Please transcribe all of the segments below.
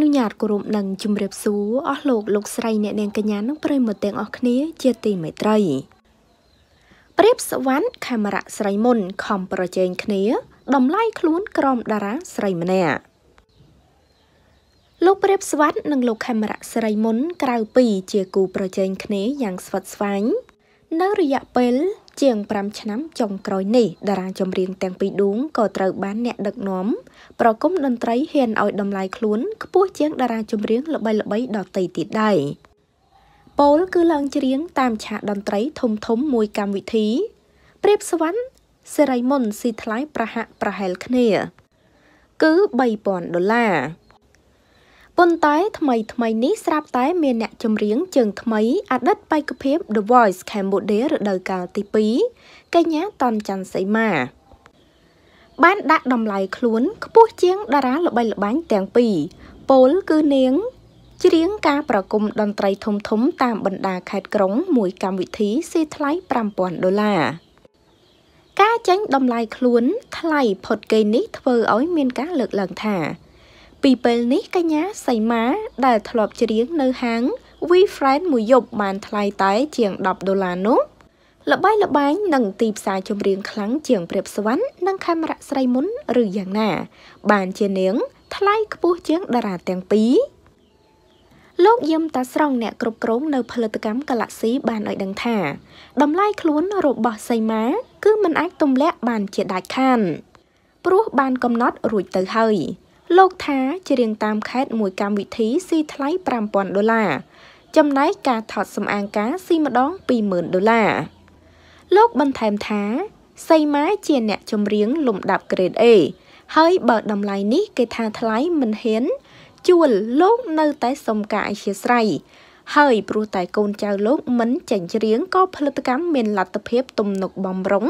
នុញ្ញាតគោរពនឹងជំរាបសួរអស់លោកលោកស្រីអ្នកនាងកញ្ញានិងប្រិយមិត្តទាំងអស់គ្នា ជាទីមេត្រីព្រាបសវណ្ណខេមរៈស្រីមុនខំប្រជែងគ្នាតម្លៃខ្លួន ក្រុមតារាស្រីម្នាក់លោកព្រាបសវណ្ណនិងលោកខេមរៈស្រីមុន ក្រៅពីជាគូប្រជែងគ្នាយ៉ាងស្វិតស្វាញនៅរយៈពេល ជាង5ឆ្នាំចុងក្រោយនេះតារាចម្រៀងទាំងពីរដួងក៏ត្រូវបានអ្នកដឹកនាំប្រគំតន្ត្រីហ៊ានឲ្យតម្លៃខ្លួនខ្ពស់ជាងតារាចម្រៀង ល្បីៗដទៃទៀតដែរប៉ូលគឺឡើងច្រៀងតាមឆាកតន្ត្រីធំធំមួយកម្មវិធីព្រៀបសវណ្ណសេរីមុនស៊ីថ្លៃប្រហាក់ប្រហែលគ្នា គឺ3000ដុល្លារប៉ុន្តែថ្មីថ្មីនេះស្រាប់តែមានអ្នក ចម្រៀងជើងថ្មីអតីតបេក្ខភាព The Voice Cambodia រដូវកាលទី2កញ្ញាតនច័ន្ទសីមា បានដាក់តម្លៃខ្លួនខ្ពស់ជាងតារាល្បី ល្បាញទាំងពីរពលគឺនាងច្រៀងការប្រគំតន្ត្រីធំធំតាមបណ្ដាខេត្តក្រុង មួយកម្មវិធីស៊ីថ្លៃ5000ដុល្លារការចេញតម្លៃខ្លួនថ្លៃផុតគេនេះធ្វើឲ្យមានការលើកឡើងថាពីពេលនេះកញ្ញាសីមាដែលធ្លាប់ច្រៀងនៅហាង We Friend មួយយប់បានថ្លៃតែជាង10ដុល្លារនោះល្បីល្បាញនឹងទីផ្សារចម្រៀងខ្លាំងជាងព្រាបសវណ្ណនិងខេមរៈស្រីមុនឬយ៉ាងណា បានជានាង ថ្លៃខ្ពស់ជាង តារាទាំងពីរលោកយឹមតាស្រងអ្នកគ្រប់គ្រងនៅផលិតកម្ម Galaxy បានឲ្យដឹងថាតម្លៃខ្លួនរបស់សីមាគឺមិនអាចទម្លាក់ បានជាដាច់ខាន ព្រោះបានកំណត់រួចទៅហើយលោកថាច្រៀងតាមខេត្តមួយកម្មវិធីស៊ីថ្លៃ5000ដុល្លារចំណែកការថតសម្អាងការស៊ីម្ដង20000ដុល្លារលោកបន្ថែមថាសីមាជាអ្នកចម្រៀងលំដាប់ grade A ហើយបើតម្លៃនេះគេថាថ្លៃមិនហ៊ាន ជួលលោកនៅតែសុំការអធិស្ឋានហើយព្រោះតែកូនចៅលោកមិនចេញច្រៀងក៏ផលិតកម្មមានលទ្ធភាពទំនុកបំរុង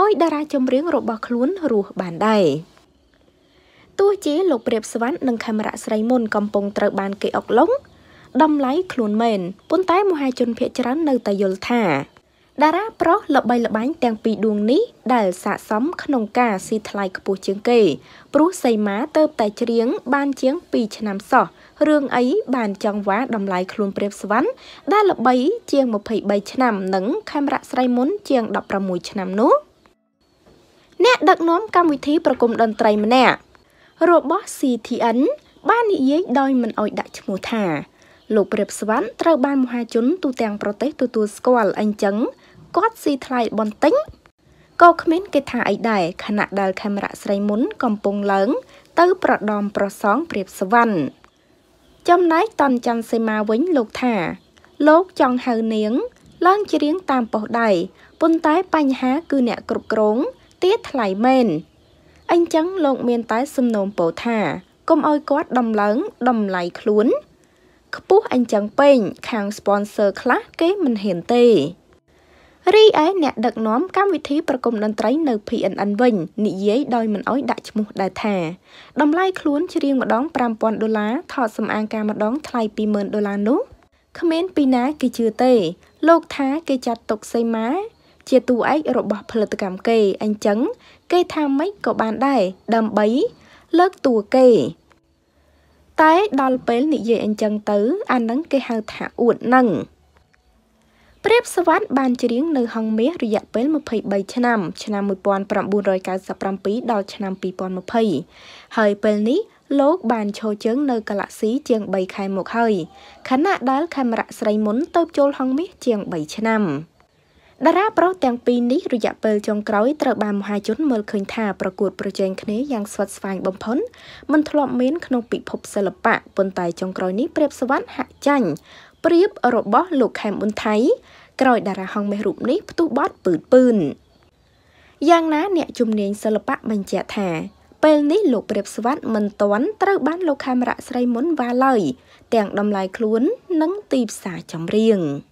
ឲ្យតារាចម្រៀង របស់ខ្លួនរស់បានដែរ។ទជាលោកព្រាបស្វណ្ណនិងខេមរៈស្រីមុនកំពុងត្រូវបានគេអុកលុងដំឡៃខ្លួនមែនប៉ុន្តែមហាជនភ័យច្រើននៅតែយល់ថាតារាប្រុសល្បីល្បាញទាំងពីរដួងនេះដែលស័ក្តិសមក្នុងការស៊ីថ្លៃខ្ពស់ជាងគេព្រោះសីមា ទៅតែច្រៀងបានជាង2ឆ្នាំសោះរឿងអីបានចង់វ៉ាតម្លៃខ្លួនព្រាបស្វណ្ណដែលល្បីជាង23ឆ្នាំនិងខេមរៈស្រីមុនជាង16ឆ្នាំនោះអ្នកដឹកនាំកម្មវិធីប្រគំតន្ត្រីម្នាក់របស់ CTN បាននិយាយដោយមិនអោយដាក់ឈ្មោះថាលោកព្រាបស្វណ្ណត្រូវបានមហាជនទូទាំងប្រទេសទទួលស្គាល់អញ្ចឹងគាត់ស៊ីថ្លៃបន្តិចក៏គ្មានគេថាអីដែរខណៈដែលខេមរៈស្រីមុនកំពុងឡើង ទៅ ប្រដំប្រសងព្រាបស្វណ្ណចំណែកតនច័ន្ទសេមាវិញលោកថា លោកចង់ហៅនាងឡើងច្រៀងតាមប៉ុស្ដៃប៉ុន្តែបញ្ហាគឺអ្នកគ្រប់គ្រងទាថ្លៃមែនអញ្ចឹងលោកមានតែ សំណូមពរថា កុំឲ្យគាត់ដំឡើងតម្លៃខ្លួន ខ្ពស់អញ្ចឹងពេកខាង sponsor ខ្លះគេមិនហ៊ានទេរីឯអ្នកដឹកនាំកម្មវិធីប្រគំតន្ត្រីនៅ PNN វិញនិយាយដោយមិនអោយដាក់ឈ្មោះដែរថាតម្លៃខ្លួនច្រៀងម្ដង5000ដុល្លារថតសម្អាងការម្ដងថ្លៃ20000ដុល្លារនោះគ្មានពីណាគេជឿទេ លោកថាគេចាត់ទុកសីមាជាតួឯករបស់ផលិតកម្មគេអញ្ចឹងគេថាម៉េចក៏បានដែរដើម្បី លើកតួគេតែដល់ពេល និយាយអញ្ចឹងទៅ អានឹងគេហៅថាអួតនឹងព្រាបសវ័តបានច្រៀងនៅហងមាសរយៈពេល23ឆ្នាំ ឆ្នាំ1997ដល់ឆ្នាំ2020ហើយពេលនេះលោកបានឈរជើងនៅ កាឡាក់ស៊ីជាង3ខែមកហើយខណៈដែលខេមរៈស្រីមុនទៅចូលហងមាសជាង3ឆ្នាំ។តារាប្រុសទាំងពីរនេះរយៈពេលចុងក្រោយត្រូវបានមហាជនមើលឃើញថាប្រកួតប្រជែងគ្នាយ៉ាងស្វិតស្វាញបំផុនមិនធ្លាប់មានក្នុងពិភពសិល្បៈប៉ុន្តែចុងក្រោយនេះព្រាបសវណ្ណហាក់ចាញ់ព្រាបរបស់លោកខេមអ៊ុនថៃ ក្រោយតារាហងមេះរូបនេះផ្ទុះបត់ពឺតពឿនយ៉ាងណាអ្នកជំនាញសិល្បៈបញ្ជាក់ថា ពេលនេះលោកព្រាបស្វាត់មិនទាន់ត្រូវបានលោកខេមរៈស្រីមុនវ៉ាឡើយទាំងតម្លៃខ្លួននិងទីផ្សារចម្រៀង។